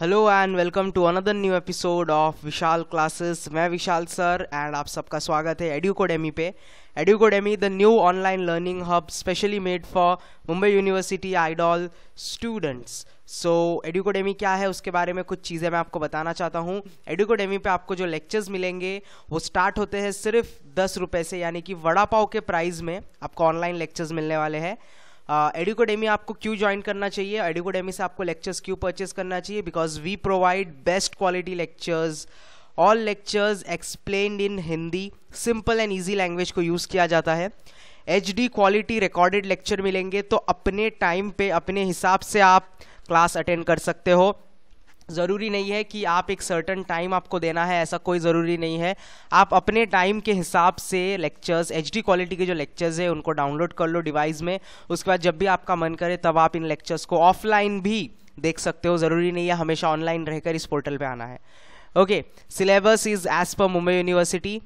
Hello and welcome to another new episode of Vishal classes मैं Vishal sir and आप सबका स्वागत है एड्यूकोडेमी पे Educodemy the new online learning hub specially made for Mumbai university IDOL students so Educodemy क्या है उसके बारे में कुछ चीज़ें मैं आपको बताना चाहता हूँ एड्यूकोडेमी पे आपको जो लेक्चर्स मिलेंगे वो स्टार्ट होते हैं सिर्फ दस रुपये से यानी कि वड़ा पाव के प्राइस में आपको ऑनलाइन लेक्चर्स मिलने वाले हैं एडिकोडेमी uh, आपको क्यों ज्वाइन करना चाहिए एडिकोडेमी से आपको लेक्चर्स क्यों परचेज करना चाहिए because we provide best quality lectures all lectures explained in Hindi simple and easy language को यूज़ किया जाता है H D quality recorded lecture मिलेंगे तो अपने टाइम पे अपने हिसाब से आप क्लास अटेंड कर सकते हो ज़रूरी नहीं है कि आप एक सर्टन टाइम आपको देना है ऐसा कोई ज़रूरी नहीं है आप अपने टाइम के हिसाब से लेक्चर्स एच क्वालिटी के जो लेक्चर्स है उनको डाउनलोड कर लो डिवाइस में उसके बाद जब भी आपका मन करे तब आप इन लेक्चर्स को ऑफलाइन भी देख सकते हो ज़रूरी नहीं है हमेशा ऑनलाइन रहकर इस पोर्टल पर आना है okay syllabus is as per Mumbai university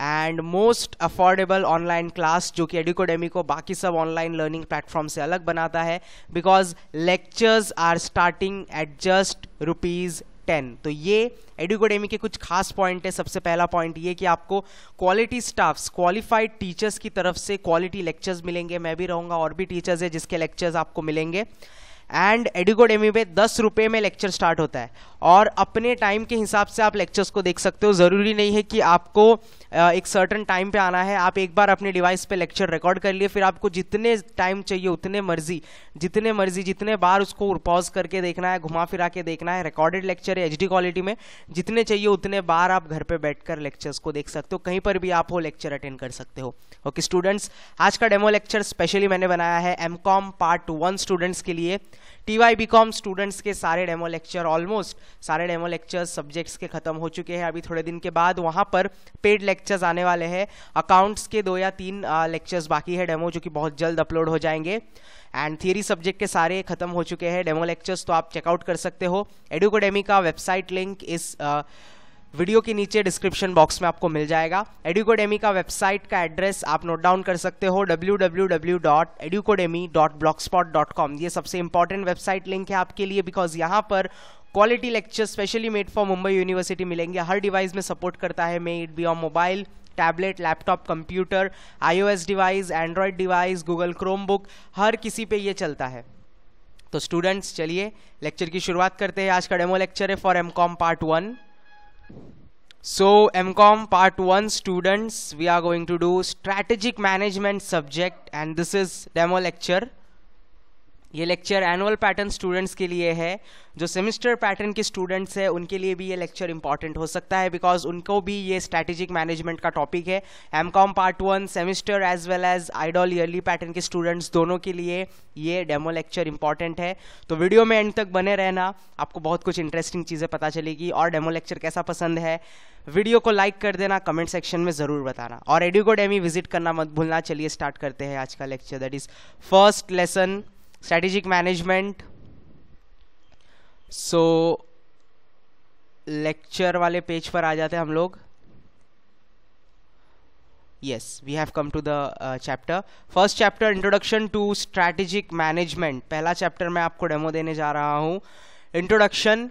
and most affordable online class जो कि एडिकोडेमी को बाकी सब ऑनलाइन लर्निंग प्लेटफॉर्म से अलग बनाता है because lectures are starting at just rupees ten तो ये एडिकोडेमी के कुछ खास पॉइंट है सबसे पहला पॉइंट ये कि आपको क्वालिटी स्टाफ्स क्वालिफाइड टीचर्स की तरफ से क्वालिटी लेक्चर्स मिलेंगे मैं भी रहूँगा और भी टीचर्स है जिसके लेक्चर्स आपको मिलेंगे एंड एडिकोडेमी e पे दस रुपये में लेक्चर स्टार्ट होता है और अपने टाइम के हिसाब से आप लेक्चर्स को देख सकते हो ज़रूरी नहीं है कि आपको एक सर्टन टाइम पे आना है आप एक बार अपने डिवाइस पे लेक्चर रिकॉर्ड कर लिए फिर आपको जितने टाइम चाहिए उतने मर्जी जितने मर्जी जितने बार उसको पॉज करके देखना है घुमा फिरा के देखना है रिकॉर्डेड लेक्चर है एच क्वालिटी में जितने चाहिए उतने बार आप घर पर बैठ लेक्चर्स को देख सकते हो कहीं पर भी आप वो लेक्चर अटेंड कर सकते हो ओके स्टूडेंट्स आज का डेमो लेक्चर स्पेशली मैंने बनाया है एम पार्ट वन स्टूडेंट्स के लिए T Y B com students के सारे डेमो लेक्चर ऑलमोस्ट सारे डेमो लेक्चर सब्जेक्ट्स के ख़त्म हो चुके हैं अभी थोड़े दिन के बाद वहाँ पर पेड लेक्चर्स आने वाले हैं अकाउंट्स के दो या तीन लेक्चर्स बाकी है डेमो जो कि बहुत जल्द अपलोड हो जाएंगे एंड थियरी सब्जेक्ट के सारे खत्म हो चुके हैं डेमो लेक्चर्स तो आप चेकआउट कर सकते हो एडुकोडेमी का वेबसाइट लिंक इस uh, वीडियो के नीचे डिस्क्रिप्शन बॉक्स में आपको मिल जाएगा एडुकोडेमी का वेबसाइट का एड्रेस आप नोट डाउन कर सकते हो www.educodemy.blogspot.com ये सबसे इंपॉर्टेंट वेबसाइट लिंक है आपके लिए बिकॉज यहाँ पर quality lecture specially made for Mumbai university मिलेंगे हर डिवाइस में सपोर्ट करता है may it be on mobile tablet laptop computer iOS device Android device Google Chrome हर किसी पे ये चलता है तो स्टूडेंट्स चलिए लेक्चर की शुरुआत करते हैं आज का डेमो लेक्चर है for M com part one So MCOM part 1 students we are going to do strategic management subject and this is demo lecture ये लेक्चर एनुअल पैटर्न स्टूडेंट्स के लिए है जो सेमिस्टर पैटर्न के स्टूडेंट्स हैं उनके लिए भी ये लेक्चर इंपॉर्टेंट हो सकता है बिकॉज उनको भी ये स्ट्रैटेजिक मैनेजमेंट का टॉपिक है M com part one semester as well as IDOL yearly pattern के स्टूडेंट्स दोनों के लिए ये डेमो लेक्चर इंपॉर्टेंट है तो वीडियो में एंड तक बने रहना आपको बहुत कुछ इंटरेस्टिंग चीज़ें पता चलेगी और डेमो लेक्चर कैसा पसंद है वीडियो को लाइक कर देना कमेंट सेक्शन में ज़रूर बताना और एडिको डेमी विजिट करना मत भूलना चलिए स्टार्ट करते हैं आज का lecture that is first lesson strategic management so, lecture wale page par aa jate हैं हम लोग yes we have come to the uh, chapter first chapter introduction to strategic management pehla chapter main aapko demo dene ja raha hu introduction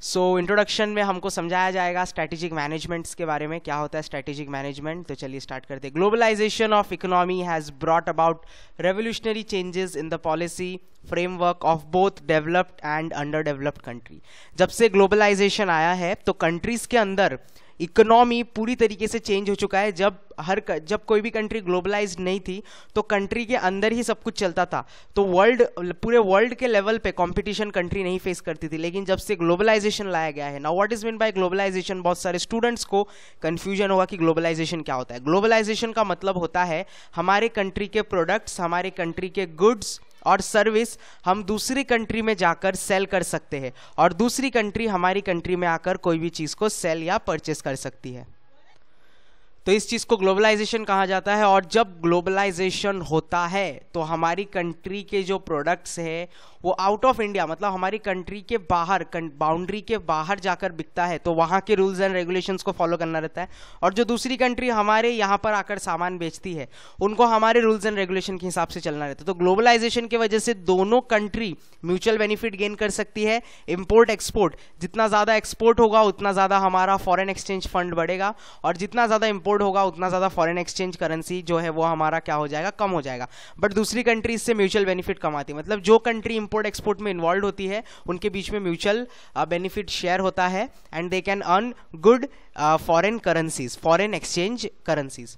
so so, introduction में हमको समझाया जाएगा strategic managements के बारे में क्या होता है स्ट्रैटेजिक मैनेजमेंट तो चलिए स्टार्ट करते हैं globalisation of economy has brought about revolutionary changes in the policy framework of both developed and under developed country जब से ग्लोबलाइजेशन आया है तो कंट्रीज के अंदर इकोनॉमी पूरी तरीके से चेंज हो चुका है जब हर जब कोई भी कंट्री ग्लोबलाइज नहीं थी तो कंट्री के अंदर ही सब कुछ चलता था तो वर्ल्ड पूरे वर्ल्ड के लेवल पे कंपटीशन कंट्री नहीं फेस करती थी लेकिन जब से ग्लोबलाइजेशन लाया गया है ना what is mean by globalisation बहुत सारे स्टूडेंट्स को कंफ्यूजन होगा कि ग्लोबलाइजेशन क्या होता है ग्लोबलाइजेशन का मतलब होता है हमारे कंट्री के प्रोडक्ट्स हमारे कंट्री के गुड्स और सर्विस हम दूसरी कंट्री में जाकर सेल कर सकते हैं और दूसरी कंट्री हमारी कंट्री में आकर कोई भी चीज़ को सेल या परचेस कर सकती है तो इस चीज़ को ग्लोबलाइजेशन कहा जाता है और जब ग्लोबलाइजेशन होता है तो हमारी कंट्री के जो प्रोडक्ट्स है वो आउट ऑफ इंडिया मतलब हमारी कंट्री के बाहर बाउंड्री के बाहर जाकर बिकता है तो वहां के रूल्स एंड रेगुलेशंस को फॉलो करना रहता है और जो दूसरी कंट्री हमारे यहाँ पर आकर सामान बेचती है उनको हमारे रूल्स एंड रेगुलेशन के हिसाब से चलना रहता है तो ग्लोबलाइजेशन की वजह से दोनों कंट्री म्यूचुअल बेनिफिट गेन कर सकती है इम्पोर्ट एक्सपोर्ट जितना ज़्यादा एक्सपोर्ट होगा उतना ज़्यादा हमारा फॉरन एक्सचेंज फंड बढ़ेगा और जितना ज़्यादा इम्पोर्ट लोड होगा उतना ज़्यादा फॉरेन एक्सचेंज करेंसी जो है वो हमारा क्या हो जाएगा कम हो जाएगा बट दूसरी कंट्री इससे म्यूचुअल बेनिफिट कमाती है मतलब जो कंट्री इंपोर्ट एक्सपोर्ट में इन्वॉल्व होती है उनके बीच में म्यूचुअल बेनिफिट शेयर होता है and they can earn good foreign currencies foreign exchange currencies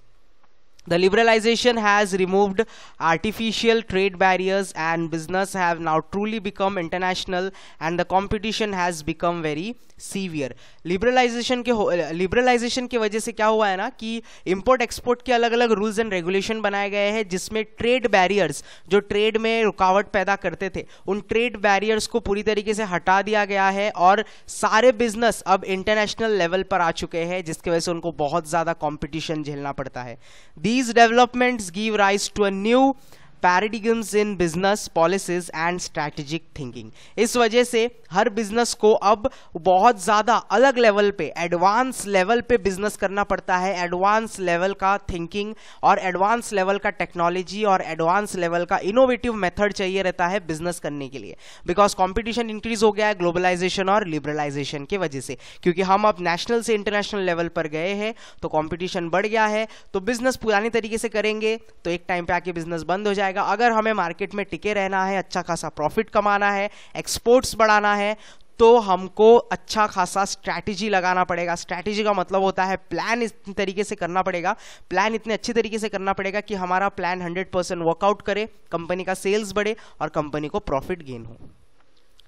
The liberalization has removed artificial trade barriers and business have now truly become international and the competition has become very severe liberalisation के liberalisation की वजह से क्या हुआ है ना कि import export के अलग अलग रूल्स एंड रेगुलेशन बनाए गए हैं जिसमें ट्रेड बैरियर्स जो ट्रेड में रुकावट पैदा करते थे उन ट्रेड बैरियर्स को पूरी तरीके से हटा दिया गया है और सारे बिजनेस अब इंटरनेशनल लेवल पर आ चुके हैं जिसकी वजह से उनको बहुत ज़्यादा कॉम्पिटिशन झेलना पड़ता है the These developments give rise to a new paradigms in business policies and strategic thinking इस वजह से हर बिजनेस को अब बहुत ज़्यादा अलग लेवल पे एडवांस लेवल पे बिजनेस करना पड़ता है एडवांस लेवल का थिंकिंग और एडवांस लेवल का टेक्नोलॉजी और एडवांस लेवल का इनोवेटिव मेथड चाहिए रहता है बिजनेस करने के लिए बिकॉज कॉम्पिटिशन इंक्रीज हो गया है ग्लोबलाइजेशन और लिबरलाइजेशन की वजह से क्योंकि हम अब नेशनल से इंटरनेशनल लेवल पर गए हैं तो कॉम्पिटिशन बढ़ गया है तो बिजनेस पुराने तरीके से करेंगे तो एक टाइम पे आके बिजनेस बंद हो जाएगा जाएगा अगर हमें मार्केट में टिके रहना है अच्छा खासा प्रॉफिट कमाना है एक्सपोर्ट्स बढ़ाना है तो हमको अच्छा खासा स्ट्रैटेजी लगाना पड़ेगा स्ट्रैटेजी का मतलब होता है प्लान इस तरीके से करना पड़ेगा प्लान इतने अच्छे तरीके से करना पड़ेगा कि हमारा प्लान 100 परसेंट वर्कआउट करे कंपनी का सेल्स बढ़े और कंपनी को प्रॉफिट गेन हो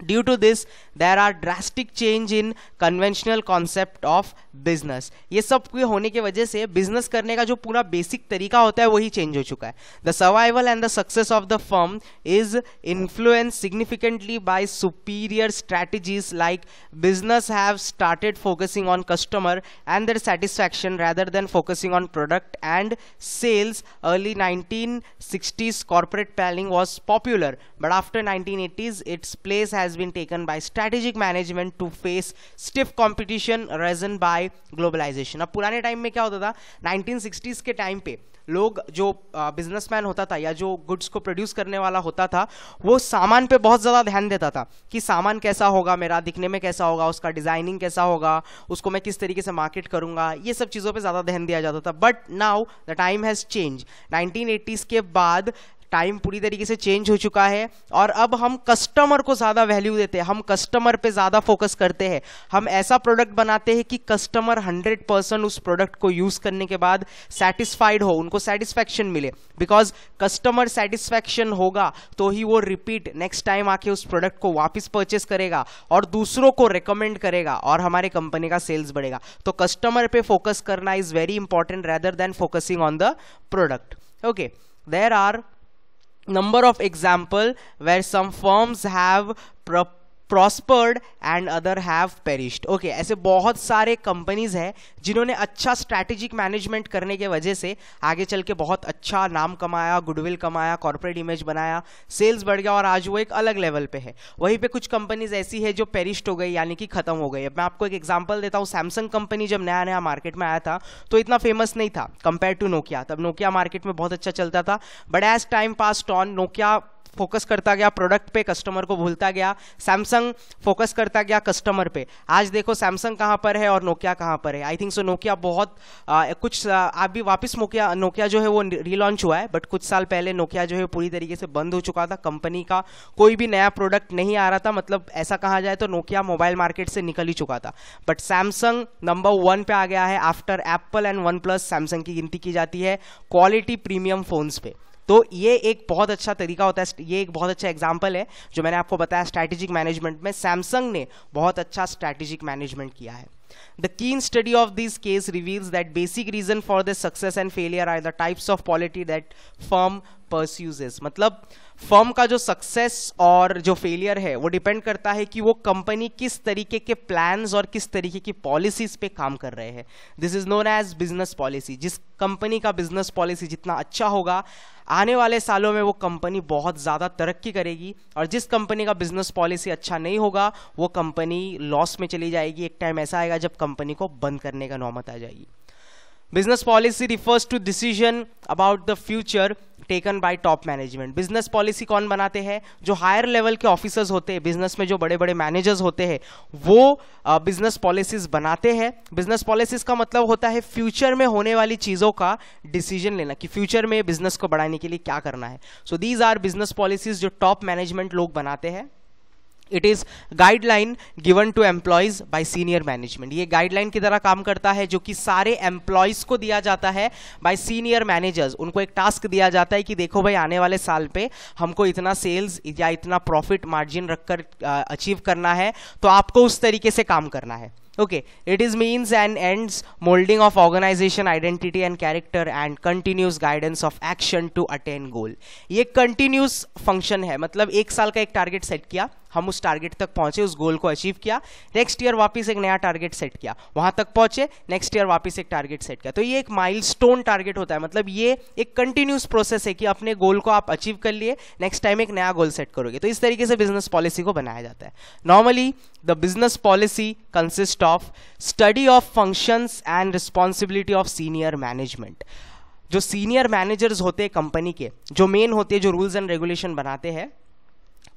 Due to this, there are drastic change in conventional concept of business. ये सब के होने के वजह से business करने का जो पूरा basic तरीका होता है वही change हो चुका है. The survival and the success of the firm is influenced significantly by superior strategies like business have started focusing on customer and their satisfaction rather than focusing on product and sales. Early 1960s corporate planning was popular, but after 1980s its place has has been taken by strategic management to face stiff competition risen by globalization ab purane time mein kya hota tha 1960s ke time pe लोग जो businessman होता था या जो goods को produce करने वाला होता था वो सामान पे बहुत ज़्यादा ध्यान देता था कि सामान कैसा होगा मेरा दिखने में कैसा होगा उसका डिज़ाइनिंग कैसा होगा उसको मैं किस तरीके से मार्केट करूंगा ये सब चीज़ों पे ज़्यादा ध्यान दिया जाता था but now the time has change 1980s के बाद टाइम पूरी तरीके से चेंज हो चुका है और अब हम कस्टमर को ज़्यादा वैल्यू देते हैं हम कस्टमर पे ज़्यादा फोकस करते हैं हम ऐसा प्रोडक्ट बनाते हैं कि कस्टमर 100 परसेंट उस प्रोडक्ट को यूज़ करने के बाद सेटिस्फाइड हो उनको सेटिस्फैक्शन मिले बिकॉज कस्टमर सेटिस्फैक्शन होगा तो ही वो रिपीट नेक्स्ट टाइम आके उस प्रोडक्ट को वापस परचेस करेगा और दूसरों को रिकमेंड करेगा और हमारे कंपनी का सेल्स बढ़ेगा तो कस्टमर पे फोकस करना is very important rather than focusing on the product okay there are number of example where some firms have prop prospered and other have perished okay ऐसे बहुत सारे कंपनीज हैं जिन्होंने अच्छा स्ट्रैटेजिक मैनेजमेंट करने के वजह से आगे चल के बहुत अच्छा नाम कमाया गुडविल कमाया कॉरपोरेट इमेज बनाया सेल्स बढ़ गया और आज वो एक अलग लेवल पे है वहीं पे कुछ कंपनीज ऐसी है जो पेरिस्ट हो गई यानी कि खत्म हो गई अब मैं आपको एक एग्जाम्पल देता हूँ सैमसंग कंपनी जब नया नया मार्केट में आया था तो इतना फेमस नहीं था कंपेयर टू नोकिया तब नोकिया मार्केट में बहुत अच्छा चलता था but as time pass on Nokia focus करता गया प्रोडक्ट पे कस्टमर को भूलता गया सैमसंग फोकस करता गया कस्टमर पे आज देखो सैमसंग कहाँ पर है और नोकिया कहाँ पर है आई थिंक सो नोकिया बहुत आ, कुछ आप भी वापस नोकिया नोकिया जो है वो रीलॉन्च हुआ है बट कुछ साल पहले नोकिया जो है पूरी तरीके से बंद हो चुका था कंपनी का कोई भी नया प्रोडक्ट नहीं आ रहा था मतलब ऐसा कहा जाए तो नोकिया मोबाइल मार्केट से निकल ही चुका था बट सैमसंग नंबर वन पे आ गया है after Apple and OnePlus Samsung की गिनती की जाती है क्वालिटी प्रीमियम फोन्स पे तो ये एक बहुत अच्छा तरीका होता है ये एक बहुत अच्छा एग्जाम्पल है जो मैंने आपको बताया स्ट्रैटेजिक मैनेजमेंट में सैमसंग ने बहुत अच्छा स्ट्रैटेजिक मैनेजमेंट किया है The keen study of this case reveals that basic reason for the success and failure are the types of quality that firm परस्यूजेस मतलब फर्म का जो सक्सेस और जो फेलियर है वो डिपेंड करता है कि वो कंपनी किस तरीके के प्लान्स और किस तरीके की पॉलिसीज पे काम कर रहे हैं this is known as business policy जिस कंपनी का बिजनेस पॉलिसी जितना अच्छा होगा आने वाले सालों में वो कंपनी बहुत ज़्यादा तरक्की करेगी और जिस कंपनी का बिजनेस पॉलिसी अच्छा नहीं होगा वो कंपनी लॉस में चली जाएगी एक टाइम ऐसा आएगा जब कंपनी को बंद करने का नौमत आ जाएगी business policy refers to decision about the future taken by top management business policy कौन बनाते हैं जो हायर लेवल के ऑफिसर्स होते हैं बिजनेस में जो बड़े बड़े मैनेजर्स होते हैं वो बिजनेस पॉलिसीज बनाते हैं बिजनेस पॉलिसीज का मतलब होता है फ्यूचर में होने वाली चीज़ों का डिसीजन लेना कि फ्यूचर में बिजनेस को बढ़ाने के लिए क्या करना है so these are business policies जो टॉप मैनेजमेंट लोग बनाते हैं it is guideline given to employees by senior management ये गाइडलाइन की तरह काम करता है जो कि सारे एम्प्लॉयज को दिया जाता है बाय सीनियर मैनेजर्स उनको एक टास्क दिया जाता है कि देखो भाई आने वाले साल पे हमको इतना सेल्स या इतना प्रॉफिट मार्जिन रखकर अचीव करना है तो आपको उस तरीके से काम करना है okay it is means and and moulding of organisation identity and character and continuous guidance of action to attain goal ये कंटिन्यूस फंक्शन है मतलब एक साल का एक टारगेट सेट किया हम उस टारगेट तक पहुंचे उस गोल को अचीव किया नेक्स्ट ईयर वापस एक नया टारगेट सेट किया वहां तक पहुंचे नेक्स्ट ईयर वापस एक टारगेट सेट किया तो ये एक माइलस्टोन टारगेट होता है मतलब ये एक कंटिन्यूस प्रोसेस है कि अपने गोल को आप अचीव कर लिए नेक्स्ट टाइम एक नया गोल सेट करोगे तो इस तरीके से बिजनेस पॉलिसी को बनाया जाता है normally the business policy consist of study of functions and responsibility of senior management जो सीनियर मैनेजर्स होते हैं कंपनी के जो मेन होते हैं जो रूल्स एंड रेगुलेशन बनाते हैं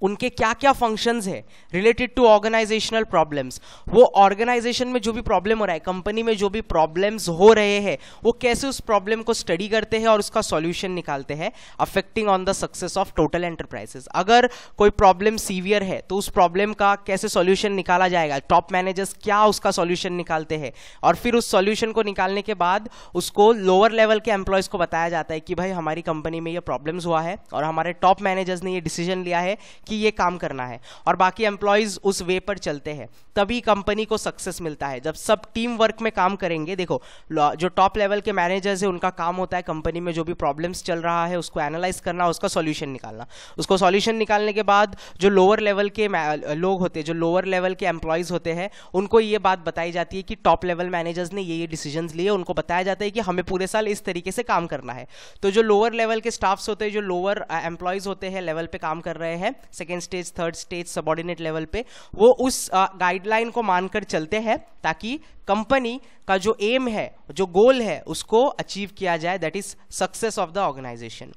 उनके क्या क्या फंक्शंस है रिलेटेड टू ऑर्गेनाइजेशनल प्रॉब्लम्स वो ऑर्गेनाइजेशन में जो भी प्रॉब्लम हो रहा है कंपनी में जो भी प्रॉब्लम्स हो रहे हैं वो कैसे उस प्रॉब्लम को स्टडी करते हैं और उसका सॉल्यूशन निकालते हैं affecting on the success of total enterprises अगर कोई प्रॉब्लम सीवियर है तो उस प्रॉब्लम का कैसे सोल्यूशन निकाला जाएगा टॉप मैनेजर्स क्या उसका सोल्यूशन निकालते हैं और फिर उस सोल्यूशन को निकालने के बाद उसको लोअर लेवल के एम्प्लॉयज़ को बताया जाता है कि भाई हमारी कंपनी में यह प्रॉब्लम हुआ है और हमारे टॉप मैनेजर्स ने यह डिसीजन लिया है कि ये काम करना है और बाकी एम्प्लॉयज उस वे पर चलते हैं तभी कंपनी को सक्सेस मिलता है जब सब टीम वर्क में काम करेंगे देखो जो टॉप लेवल के मैनेजर्स है उनका काम होता है कंपनी में जो भी प्रॉब्लम्स चल रहा है उसको एनालाइज करना उसका सॉल्यूशन निकालना उसको सॉल्यूशन निकालने के बाद जो लोअर लेवल के लोग होते हैं जो लोअर लेवल के एम्प्लॉयज़ होते हैं उनको ये बात बताई जाती है कि टॉप लेवल मैनेजर्स ने ये ये डिसीजन लिए उनको बताया जाता है कि हमें पूरे साल इस तरीके से काम करना है तो जो लोअर लेवल के स्टाफ्स होते हैं जो लोअर एम्प्लॉयज़ uh, होते हैं लेवल पे काम कर रहे हैं second stage third stage subordinate level पे वो उस गाइडलाइन को मानकर चलते हैं ताकि कंपनी का जो एम है जो गोल है उसको अचीव किया जाए that is success of the organisation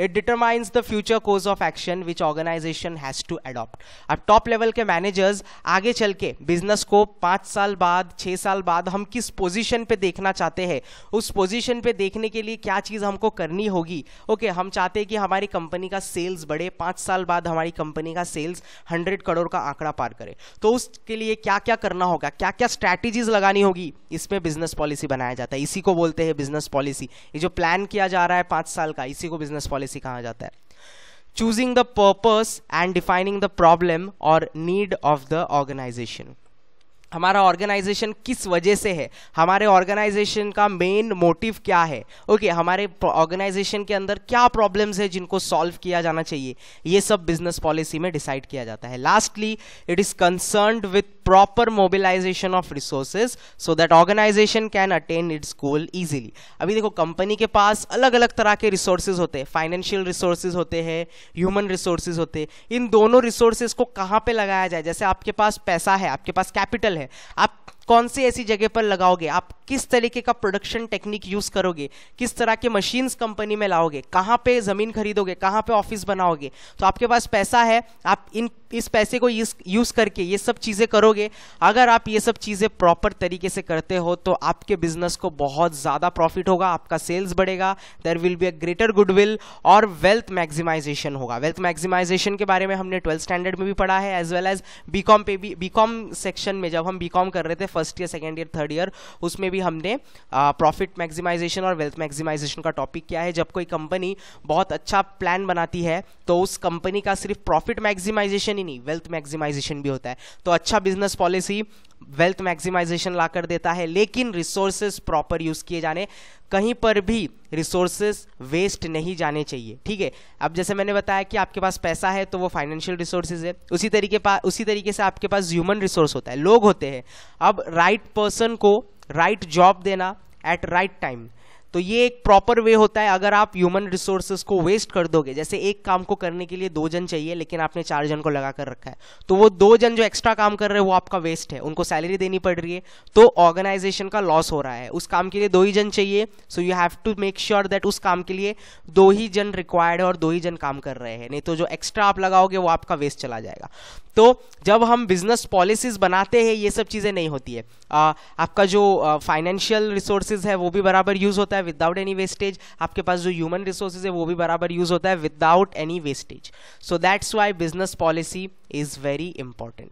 it determines the future course of action which organisation has to adopt अब टॉप लेवल के मैनेजर्स आगे चल के बिजनेस को पांच साल बाद छह साल बाद हम किस पोजिशन पे देखना चाहते हैं उस पोजिशन पे देखने के लिए क्या चीज़ हमको करनी होगी ओके okay, हम चाहते हैं कि हमारी कंपनी का सेल्स बढ़े पांच साल बाद हमारी कंपनी का सेल्स हंड्रेड करोड़ का आंकड़ा पार करे तो उसके लिए क्या क्या करना होगा क्या क्या स्ट्रैटेजीज लगानी होगी इसमें बिजनेस पॉलिसी बनाया जाता है इसी को बोलते हैं बिजनेस पॉलिसी ये जो प्लान किया जा रहा है पांच साल का इसी को बिजनेस पॉलिसी पॉलिसी कहा जाता है choosing the purpose and defining the problem और नीड ऑफ द ऑर्गेनाइजेशन हमारा ऑर्गेनाइजेशन किस वजह से है हमारे ऑर्गेनाइजेशन का मेन मोटिव क्या है ओके okay, हमारे ऑर्गेनाइजेशन के अंदर क्या प्रॉब्लम्स है जिनको सॉल्व किया जाना चाहिए ये सब बिजनेस पॉलिसी में डिसाइड किया जाता है lastly it is concern with proper mobilisation of resources so that organisation can attain its goal easily अभी देखो कंपनी के पास अलग अलग तरह के रिसोर्सेज होते हैं फाइनेंशियल रिसोर्सेज होते हैं ह्यूमन रिसोर्सेज होते हैं इन दोनों रिसोर्सेज को कहाँ पे लगाया जाए जैसे आपके पास पैसा है आपके पास कैपिटल है है आप कौन सी ऐसी जगह पर लगाओगे आप किस तरीके का प्रोडक्शन टेक्निक यूज करोगे किस तरह के मशीन्स कंपनी में लाओगे कहाँ पे जमीन खरीदोगे कहाँ पे ऑफिस बनाओगे तो आपके पास पैसा है आप इन इस पैसे को यूज करके ये सब चीजें करोगे अगर आप ये सब चीजें प्रॉपर तरीके से करते हो तो आपके बिजनेस को बहुत ज्यादा प्रॉफिट होगा आपका सेल्स बढ़ेगा there will be a greater goodwill और वेल्थ मैक्सिमाइजेशन होगा वेल्थ मैक्सिमाइजेशन के बारे में हमने ट्वेल्थ स्टैंडर्ड में भी पढ़ा है एज वेल एज बी पे भी बी सेक्शन में जब हम बी कर रहे थे first year second year third year उसमें भी हमने प्रॉफिट मैक्सिमाइजेशन और वेल्थ मैक्सिमाइजेशन का टॉपिक किया है जब कोई कंपनी बहुत अच्छा प्लान बनाती है तो उस कंपनी का सिर्फ प्रॉफिट मैक्सिमाइजेशन ही नहीं वेल्थ मैक्सिमाइजेशन भी होता है तो अच्छा बिजनेस पॉलिसी वेल्थ मैक्सिमाइजेशन ला कर देता है लेकिन रिसोर्सेज प्रॉपर यूज किए जाने कहीं पर भी रिसोर्सेज वेस्ट नहीं जाने चाहिए ठीक है अब जैसे मैंने बताया कि आपके पास पैसा है तो वो फाइनेंशियल रिसोर्सेज है उसी तरीके पा उसी तरीके से आपके पास ह्यूमन रिसोर्स होता है लोग होते हैं अब राइट right पर्सन को राइट right जॉब देना एट राइट टाइम तो ये एक प्रॉपर वे होता है अगर आप ह्यूमन रिसोर्सेज को वेस्ट कर दोगे जैसे एक काम को करने के लिए दो जन चाहिए लेकिन आपने चार जन को लगा कर रखा है तो वो दो जन जो एक्स्ट्रा काम कर रहे हैं वो आपका वेस्ट है उनको सैलरी देनी पड़ रही है तो ऑर्गेनाइजेशन का लॉस हो रहा है उस काम के लिए दो ही जन चाहिए so you have to make sure that उस काम के लिए दो ही जन रिक्वायर्ड है और दो ही जन काम कर रहे हैं नहीं तो जो एक्स्ट्रा आप लगाओगे वो आपका वेस्ट चला जाएगा तो जब हम बिजनेस पॉलिसीज बनाते हैं ये सब चीज़ें नहीं होती है आ, आपका जो फाइनेंशियल रिसोर्सेज है वो भी बराबर यूज़ होता है विदाउट एनी वेस्टेज आपके पास जो ह्यूमन रिसोर्सेज है वो भी बराबर यूज होता है without any wastage so that's why business policy is very important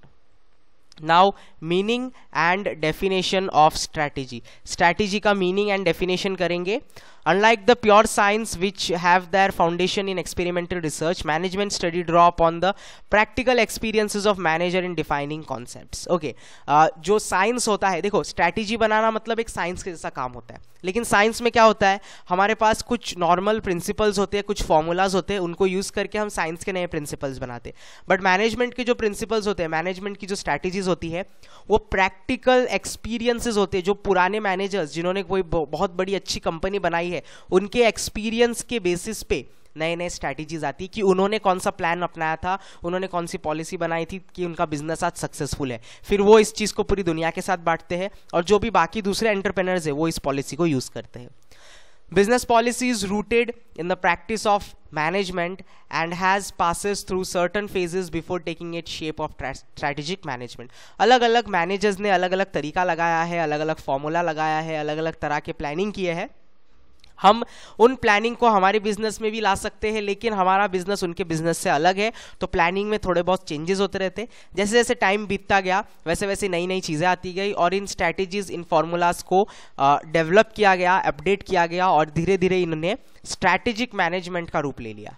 now meaning and definition of strategy strategy का मीनिंग एंड डेफिनेशन करेंगे Unlike the pure science which have their foundation in experimental research, management study draw upon the practical experiences of manager in defining concepts. Okay, uh, जो science होता है देखो strategy बनाना मतलब एक science के जैसा काम होता है लेकिन साइंस में क्या होता है हमारे पास कुछ नॉर्मल प्रिंसिपल्स होते हैं कुछ फॉर्मूलाज होते हैं उनको यूज़ करके हम साइंस के नए प्रिंसिपल्स बनाते हैं बट मैनेजमेंट के जो प्रिंसिपल्स होते हैं मैनेजमेंट की जो स्ट्रैटेजीज होती है वो प्रैक्टिकल एक्सपीरियंसेस होते हैं जो पुराने मैनेजर्स जिन्होंने कोई बहुत बड़ी अच्छी कंपनी बनाई आती है उनके एक्सपीरियंस के बेसिस पे नए नए स्ट्रैटेजीज आती कि उन्होंने कौन सा प्लान अपनाया था उन्होंने कौन सी पॉलिसी बनाई थी कि उनका बिजनेस आज सक्सेसफुल है फिर वो इस चीज़ को पूरी दुनिया के साथ बांटते हैं और जो भी बाकी दूसरे एंटरप्रेनर्स है वो इस पॉलिसी को यूज़ करते हैं business policy is rooted in the practice of management and has passes through certain phases before taking it shape of strategic management अलग अलग मैनेजर्स ने अलग अलग तरीका लगाया है अलग अलग फॉर्मूला लगाया है अलग अलग तरह के प्लानिंग किए हैं हम उन प्लानिंग को हमारे बिजनेस में भी ला सकते हैं लेकिन हमारा बिजनेस उनके बिजनेस से अलग है तो प्लानिंग में थोड़े बहुत चेंजेस होते रहते जैसे जैसे टाइम बीतता गया वैसे वैसे नई नई चीज़ें आती गई और इन स्ट्रैटेजीज इन फार्मूलाज को डेवलप किया गया अपडेट किया गया और धीरे धीरे इन्होंने स्ट्रैटेजिक मैनेजमेंट का रूप ले लिया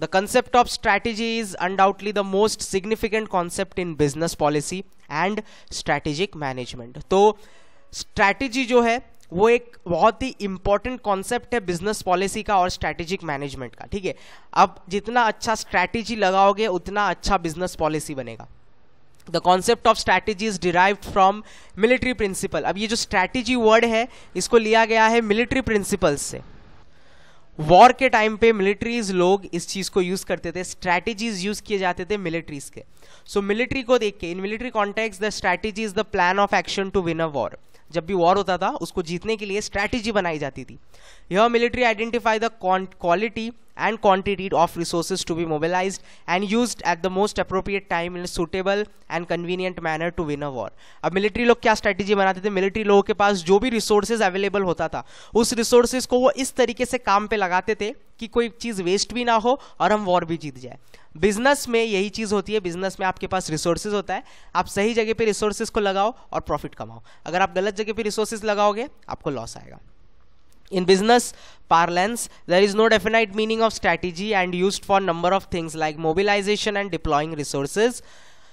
the concept of strategy is undoubtedly the most significant concept in business policy and strategic management तो स्ट्रैटेजी जो है वो एक बहुत ही इंपॉर्टेंट कॉन्सेप्ट है बिजनेस पॉलिसी का और स्ट्रैटेजिक मैनेजमेंट का ठीक है अब जितना अच्छा स्ट्रैटेजी लगाओगे उतना अच्छा बिजनेस पॉलिसी बनेगा the concept of strategy is derive from military principle अब ये जो स्ट्रैटेजी वर्ड है इसको लिया गया है मिलिट्री प्रिंसिपल से वॉर के टाइम पे मिलिट्रीज लोग इस चीज़ को यूज़ करते थे स्ट्रैटेजीज यूज़ किए जाते थे मिलिट्रीज के सो so, मिलिट्री को देख के in military context the strategy is the plan of action to win a war जब भी वॉर होता था उसको जीतने के लिए स्ट्रैटेजी बनाई जाती थी यह military identify the quality and quantity of resources to be mobilized and used at the most appropriate time in a suitable and convenient manner to win a war अब military log kya strategy banate the military लोगों ke paas jo bhi resources available hota tha us resources ko wo is tarike se kaam pe lagate the ki koi cheez waste bhi na ho aur hum war bhi jeet jaye business में यही चीज़ होती है business में आपके पास resources होता है आप सही जगह पे रिसोर्सेज को लगाओ और प्रॉफिट कमाओ अगर आप गलत जगह पे रिसोर्सेज लगाओगे आपको लॉस आएगा in business parlance there is no definite meaning of strategy and used for number of things like mobilization and deploying resources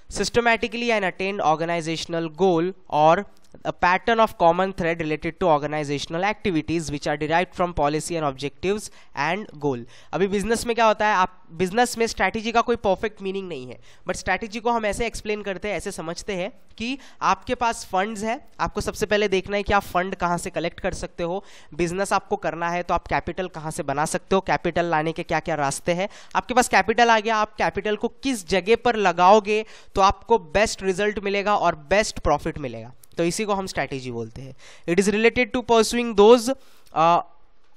systematically and attained organizational goal or a pattern of common thread related to organizational activities which are derived from policy and objectives and goal अभी business में क्या होता है आप business में strategy का कोई perfect meaning नहीं है बट स्ट्रैटेजी को हम ऐसे एक्सप्लेन करते हैं ऐसे समझते हैं कि आपके पास फंड्स है आपको सबसे पहले देखना है कि आप फंड कहाँ से कलेक्ट कर सकते हो बिजनेस आपको करना है तो आप कैपिटल कहाँ से बना सकते हो कैपिटल लाने के क्या क्या रास्ते हैं आपके पास कैपिटल आ गया आप कैपिटल को किस जगह पर लगाओगे तो आपको बेस्ट रिजल्ट मिलेगा और बेस्ट प्रॉफिट मिलेगा तो इसी को हम स्ट्रैटेजी बोलते हैं it is related to pursuing those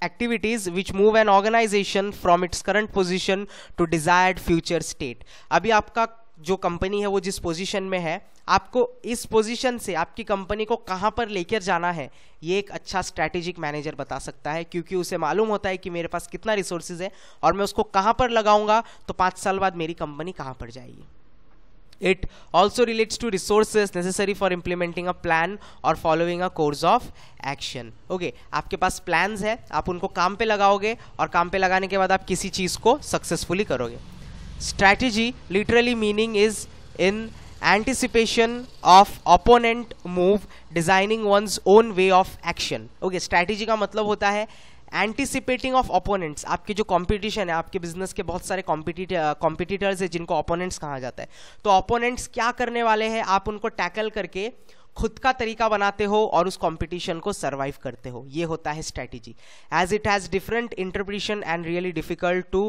activities which move an organisation from its current position to desired future state अभी आपका जो कंपनी है वो जिस पोजिशन में है आपको इस पोजिशन से आपकी कंपनी को कहाँ पर लेकर जाना है ये एक अच्छा स्ट्रैटेजिक मैनेजर बता सकता है क्योंकि उसे मालूम होता है कि मेरे पास कितना रिसोर्सेज है और मैं उसको कहाँ पर लगाऊंगा तो पाँच साल बाद मेरी कंपनी कहाँ पर जाएगी It also relates to resources necessary for implementing a plan or following a course of action. Okay, आपके पास plans है आप उनको काम पे लगाओगे और काम पे लगाने के बाद आप किसी चीज़ को successfully करोगे Strategy literally meaning is in anticipation of opponent move designing one's own way of action okay strategy का मतलब होता है एंटीसिपेटिंग ऑफ ओपोनेंट्स आपके जो कॉम्पिटिशन है आपके बिजनेस के बहुत सारे कॉम्पिटिटर्स है जिनको ओपोनेंट्स कहा जाता है तो ओपोनेंट्स क्या करने वाले हैं आप उनको टैकल करके खुद का तरीका बनाते हो और उस कंपटीशन को सरवाइव करते हो ये होता है strategy as it has different interpretation and really difficult to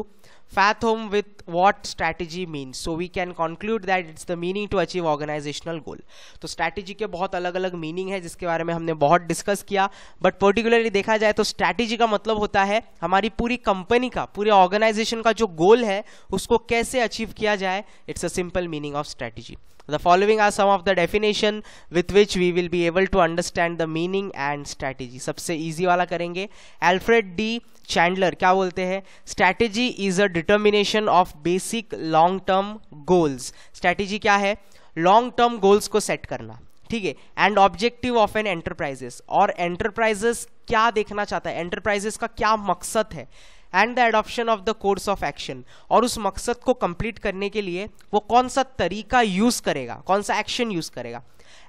fathom with what strategy means so we can conclude that it's the meaning to achieve organisational goal तो स्ट्रैटेजी के बहुत अलग अलग मीनिंग है जिसके बारे में हमने बहुत डिस्कस किया बट पर्टिकुलरली देखा जाए तो स्ट्रैटेजी का मतलब होता है हमारी पूरी कंपनी का पूरे ऑर्गेनाइजेशन का जो गोल है उसको कैसे अचीव किया जाए it's a simple meaning of strategy The following are some of the definition with which we will be able to understand the meaning and strategy. sabse easy wala karenge Alfred D. Chandler kya bolte हैं Strategy is a determination of basic long-term goals. Strategy kya hai Long-term goals ko set karna ठीक है and objective of an enterprises और enterprises क्या देखना चाहता है enterprises का क्या मकसद है and the adoption of the course of action और उस मकसद को कंप्लीट करने के लिए वो कौन सा तरीका यूज करेगा कौन सा एक्शन यूज करेगा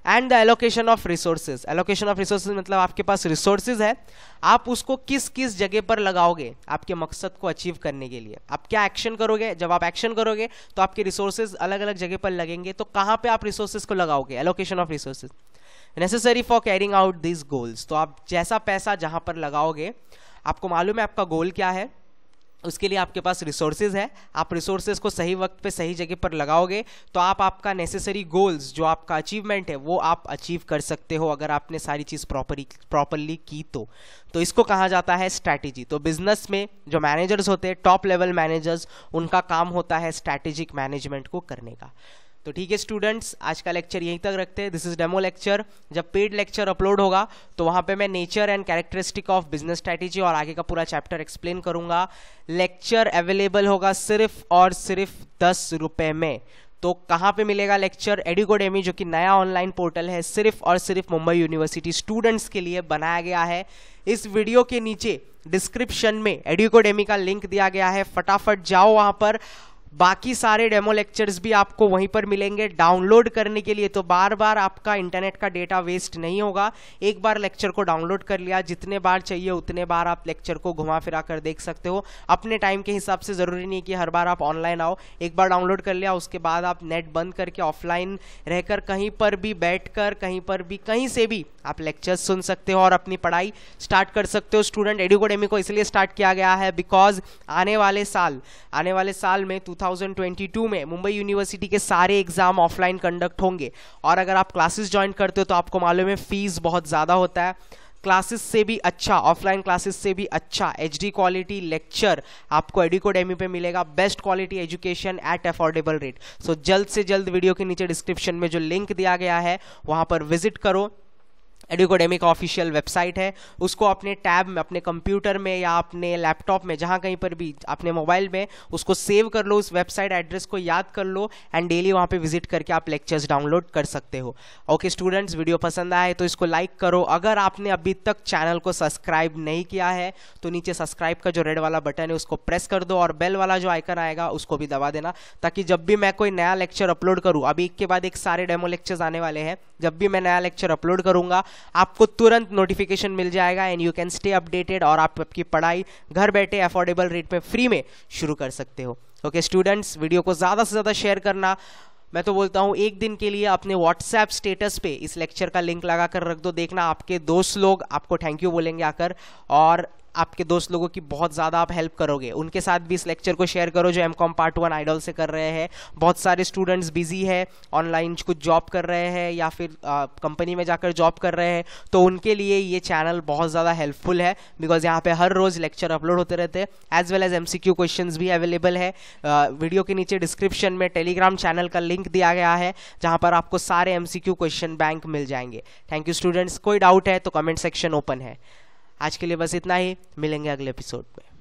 and the allocation of resources allocation of resources मतलब आपके पास रिसोर्सेज है आप उसको किस किस जगह पर लगाओगे आपके मकसद को अचीव करने के लिए आप क्या एक्शन करोगे जब आप एक्शन करोगे तो आपके रिसोर्सेज अलग अलग जगह पर लगेंगे तो कहाँ पे आप रिसोर्सेज को लगाओगे allocation of resources necessary for carrying out this goals तो आप जैसा पैसा जहाँ पर लगाओगे आपको मालूम है आपका गोल क्या है उसके लिए आपके पास रिसोर्सेज है आप रिसोर्सेज को सही वक्त पे सही जगह पर लगाओगे तो आप आपका नेसेसरी गोल्स जो आपका अचीवमेंट है वो आप अचीव कर सकते हो अगर आपने सारी चीज़ प्रॉपरली प्रॉपरली की तो तो इसको कहा जाता है स्ट्रैटेजी तो बिजनेस में जो मैनेजर्स होते हैं टॉप लेवल मैनेजर्स उनका काम होता है स्ट्रैटेजिक मैनेजमेंट को करने का तो ठीक है स्टूडेंट्स आज का लेक्चर यहीं तक रखते हैं दिस इज डेमो लेक्चर जब पेड लेक्चर अपलोड होगा तो वहाँ पे मैं nature and characteristic of business strategy और आगे का पूरा चैप्टर एक्सप्लेन करूंगा लेक्चर अवेलेबल होगा सिर्फ और सिर्फ दस रुपये में तो कहाँ पे मिलेगा लेक्चर एडिकोडेमी जो कि नया ऑनलाइन पोर्टल है सिर्फ और सिर्फ मुंबई यूनिवर्सिटी स्टूडेंट्स के लिए बनाया गया है इस वीडियो के नीचे डिस्क्रिप्शन में एडिकोडेमी का लिंक दिया गया है फटाफट जाओ वहाँ पर बाकी सारे डेमो लेक्चर्स भी आपको वहीं पर मिलेंगे डाउनलोड करने के लिए तो बार बार आपका इंटरनेट का डेटा वेस्ट नहीं होगा एक बार लेक्चर को डाउनलोड कर लिया जितने बार चाहिए उतने बार आप लेक्चर को घुमा फिरा कर देख सकते हो अपने टाइम के हिसाब से ज़रूरी नहीं कि हर बार आप ऑनलाइन आओ एक बार डाउनलोड कर लिया उसके बाद आप नेट बंद करके ऑफलाइन रहकर कहीं पर भी बैठ कर, कहीं पर भी कहीं से भी आप लेक्चर्स सुन सकते हो और अपनी पढ़ाई स्टार्ट कर सकते हो स्टूडेंट एडुकोडेमी को इसलिए स्टार्ट किया गया है बिकॉज आने वाले साल आने वाले साल में 2022 में मुंबई यूनिवर्सिटी के सारे एग्जाम ऑफलाइन कंडक्ट होंगे और अगर आप क्लासेस ज्वाइन करते हो तो आपको मालूम है फीस बहुत ज़्यादा होता है क्लासेस से भी अच्छा ऑफलाइन क्लासेस से भी अच्छा एच क्वालिटी लेक्चर आपको एडिकोडेमी पे मिलेगा best quality education at affordable rate so जल्द से जल्द वीडियो के नीचे डिस्क्रिप्शन में जो लिंक दिया गया है वहाँ पर विजिट करो एडुकोडेमिक ऑफिशियल वेबसाइट है उसको अपने टैब में अपने कंप्यूटर में या अपने लैपटॉप में जहाँ कहीं पर भी अपने मोबाइल में उसको सेव कर लो उस वेबसाइट एड्रेस को याद कर लो एंड डेली वहाँ पे विजिट करके आप लेक्चर्स डाउनलोड कर सकते हो ओके स्टूडेंट्स वीडियो पसंद आए तो इसको लाइक करो अगर आपने अभी तक चैनल को सब्सक्राइब नहीं किया है तो नीचे सब्सक्राइब का जो रेड वाला बटन है उसको प्रेस कर दो और बेल वाला जो आइकन आएगा उसको भी दबा देना ताकि जब भी मैं कोई नया लेक्चर अपलोड करूँ अभी एक के बाद एक सारे डेमो लेक्चर्स आने वाले हैं जब भी मैं नया लेक्चर अपलोड करूँगा आपको तुरंत नोटिफिकेशन मिल जाएगा and you can stay updated और आप आपकी पढ़ाई घर बैठे अफोर्डेबल रेट में फ्री में शुरू कर सकते हो ओके स्टूडेंट्स वीडियो को ज़्यादा से ज़्यादा शेयर करना मैं तो बोलता हूँ एक दिन के लिए अपने व्हाट्सएप स्टेटस पे इस लेक्चर का लिंक लगा कर रख दो देखना आपके दोस्त लोग आपको थैंक यू बोलेंगे आकर और आपके दोस्त लोगों की बहुत ज़्यादा आप हेल्प करोगे उनके साथ भी इस लेक्चर को शेयर करो जो M com part one idle से कर रहे हैं बहुत सारे स्टूडेंट्स बिजी है ऑनलाइन कुछ जॉब कर रहे हैं या फिर कंपनी में जाकर जॉब कर रहे हैं तो उनके लिए ये चैनल बहुत ज़्यादा हेल्पफुल है बिकॉज यहाँ पे हर रोज़ लेक्चर अपलोड होते रहते हैं as well as M question भी अवेलेबल है आ, वीडियो के नीचे डिस्क्रिप्शन में टेलीग्राम चैनल का लिंक दिया गया है जहाँ पर आपको सारे एम क्वेश्चन बैंक मिल जाएंगे थैंक यू स्टूडेंट्स कोई डाउट है तो कमेंट सेक्शन ओपन है आज के लिए बस इतना ही मिलेंगे अगले एपिसोड में